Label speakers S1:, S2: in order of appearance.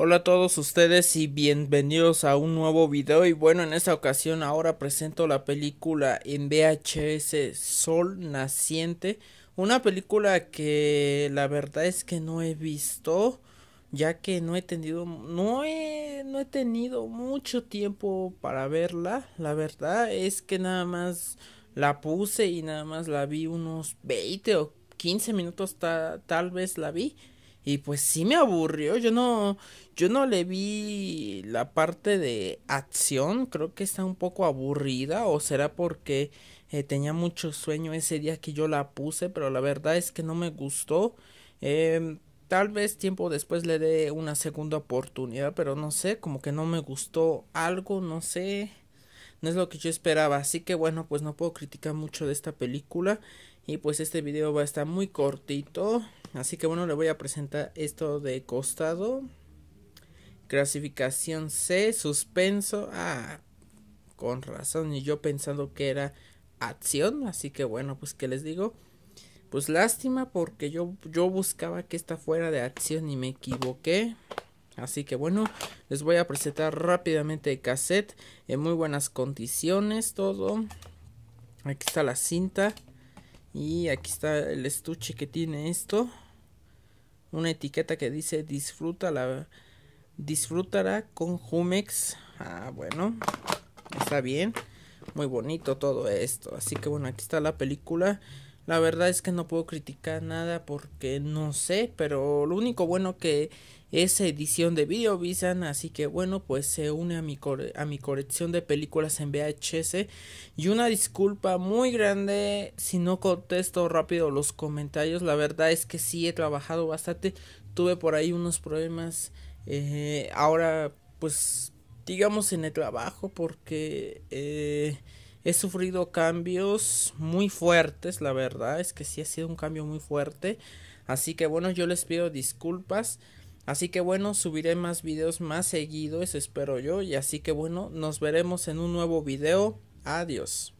S1: Hola a todos ustedes y bienvenidos a un nuevo video y bueno en esta ocasión ahora presento la película en VHS Sol Naciente una película que la verdad es que no he visto ya que no he tenido no he, no he tenido mucho tiempo para verla la verdad es que nada más la puse y nada más la vi unos 20 o 15 minutos tal vez la vi y pues sí me aburrió, yo no, yo no le vi la parte de acción, creo que está un poco aburrida o será porque eh, tenía mucho sueño ese día que yo la puse, pero la verdad es que no me gustó. Em, tal vez tiempo después le dé una segunda oportunidad, pero no sé, como que no me gustó algo, no sé no es lo que yo esperaba. Así que bueno, pues no puedo criticar mucho de esta película. Y pues este video va a estar muy cortito. Así que bueno, le voy a presentar esto de costado. Clasificación C, suspenso. Ah, con razón. Y yo pensando que era acción. Así que bueno, pues que les digo. Pues lástima porque yo, yo buscaba que esta fuera de acción y me equivoqué. Así que bueno, les voy a presentar rápidamente el cassette en eh, muy buenas condiciones, todo. Aquí está la cinta y aquí está el estuche que tiene esto. Una etiqueta que dice disfruta la disfrutará con Jumex. Ah, bueno, está bien. Muy bonito todo esto. Así que bueno, aquí está la película. La verdad es que no puedo criticar nada porque no sé, pero lo único bueno que es edición de Video Visan, así que bueno, pues se une a mi, a mi colección de películas en VHS. Y una disculpa muy grande si no contesto rápido los comentarios, la verdad es que sí he trabajado bastante, tuve por ahí unos problemas eh, ahora pues digamos en el trabajo porque... Eh, He sufrido cambios muy fuertes, la verdad es que sí ha sido un cambio muy fuerte. Así que bueno, yo les pido disculpas. Así que bueno, subiré más videos más seguidos espero yo. Y así que bueno, nos veremos en un nuevo video. Adiós.